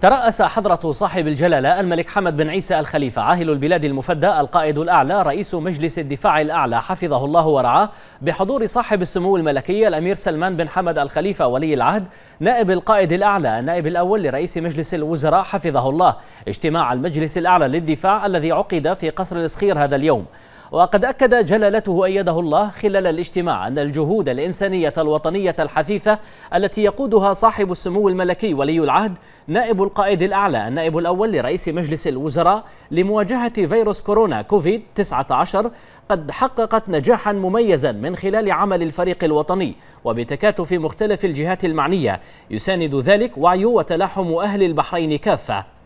ترأس حضرة صاحب الجلالة الملك حمد بن عيسى الخليفة عاهل البلاد المفدى القائد الأعلى رئيس مجلس الدفاع الأعلى حفظه الله ورعاه بحضور صاحب السمو الملكي الأمير سلمان بن حمد الخليفة ولي العهد نائب القائد الأعلى النائب الأول لرئيس مجلس الوزراء حفظه الله اجتماع المجلس الأعلى للدفاع الذي عقد في قصر الإسخير هذا اليوم وقد أكد جلالته أيده الله خلال الاجتماع أن الجهود الإنسانية الوطنية الحثيثة التي يقودها صاحب السمو الملكي ولي العهد نائب القائد الأعلى النائب الأول لرئيس مجلس الوزراء لمواجهة فيروس كورونا كوفيد 19 قد حققت نجاحا مميزا من خلال عمل الفريق الوطني وبتكاتف مختلف الجهات المعنية يساند ذلك وعي وتلاحم أهل البحرين كافة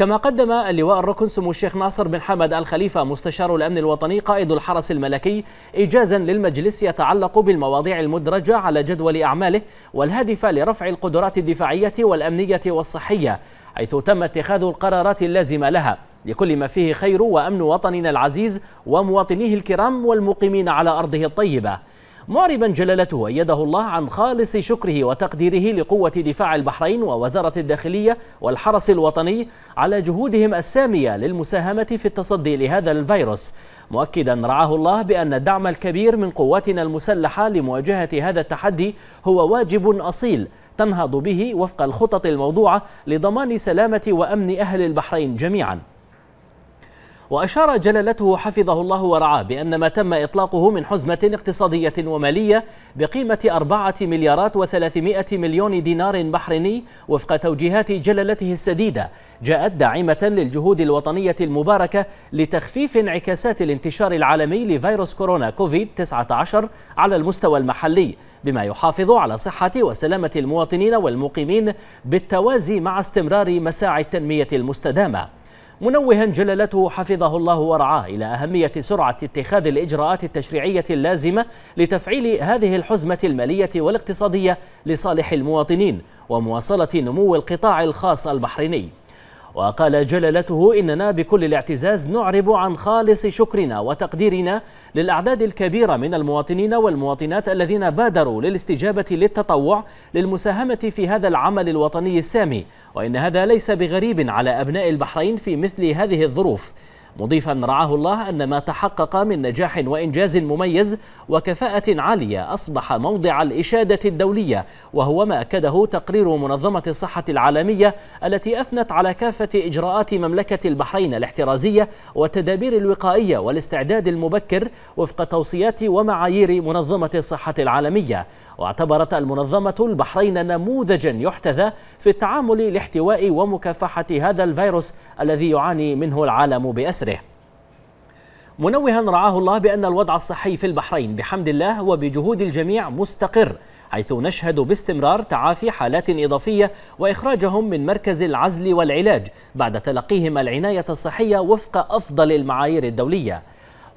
كما قدم اللواء الركن سمو الشيخ ناصر بن حمد الخليفة مستشار الأمن الوطني قائد الحرس الملكي إيجازا للمجلس يتعلق بالمواضيع المدرجة على جدول أعماله والهادفة لرفع القدرات الدفاعية والأمنية والصحية حيث تم اتخاذ القرارات اللازمة لها لكل ما فيه خير وأمن وطننا العزيز ومواطنيه الكرام والمقيمين على أرضه الطيبة معربا جلالته أيده الله عن خالص شكره وتقديره لقوة دفاع البحرين ووزارة الداخلية والحرس الوطني على جهودهم السامية للمساهمة في التصدي لهذا الفيروس مؤكدا رعاه الله بأن الدعم الكبير من قواتنا المسلحة لمواجهة هذا التحدي هو واجب أصيل تنهض به وفق الخطط الموضوعة لضمان سلامة وأمن أهل البحرين جميعاً وأشار جلالته حفظه الله ورعاه بأن ما تم إطلاقه من حزمة اقتصادية ومالية بقيمة أربعة مليارات وثلاثمائة مليون دينار بحريني وفق توجيهات جلالته السديدة جاءت داعمة للجهود الوطنية المباركة لتخفيف انعكاسات الانتشار العالمي لفيروس كورونا كوفيد 19 على المستوى المحلي بما يحافظ على صحة وسلامة المواطنين والمقيمين بالتوازي مع استمرار مساعي التنمية المستدامة منوها جلالته حفظه الله ورعاه إلى أهمية سرعة اتخاذ الإجراءات التشريعية اللازمة لتفعيل هذه الحزمة المالية والاقتصادية لصالح المواطنين ومواصلة نمو القطاع الخاص البحريني وقال جلالته إننا بكل الاعتزاز نعرب عن خالص شكرنا وتقديرنا للأعداد الكبيرة من المواطنين والمواطنات الذين بادروا للاستجابة للتطوع للمساهمة في هذا العمل الوطني السامي وإن هذا ليس بغريب على أبناء البحرين في مثل هذه الظروف مضيفا رعاه الله أن ما تحقق من نجاح وإنجاز مميز وكفاءة عالية أصبح موضع الإشادة الدولية وهو ما أكده تقرير منظمة الصحة العالمية التي أثنت على كافة إجراءات مملكة البحرين الاحترازية والتدابير الوقائية والاستعداد المبكر وفق توصيات ومعايير منظمة الصحة العالمية واعتبرت المنظمة البحرين نموذجا يحتذى في التعامل لاحتواء ومكافحة هذا الفيروس الذي يعاني منه العالم بأسره أسره منوها رعاه الله بأن الوضع الصحي في البحرين بحمد الله وبجهود الجميع مستقر حيث نشهد باستمرار تعافي حالات إضافية وإخراجهم من مركز العزل والعلاج بعد تلقيهم العناية الصحية وفق أفضل المعايير الدولية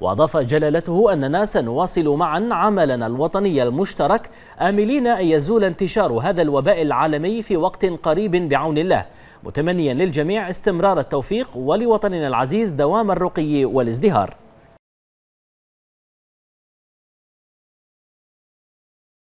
وأضاف جلالته أننا سنواصل معا عملنا الوطني المشترك آملين أن يزول انتشار هذا الوباء العالمي في وقت قريب بعون الله متمنيا للجميع استمرار التوفيق ولوطننا العزيز دوام الرقي والازدهار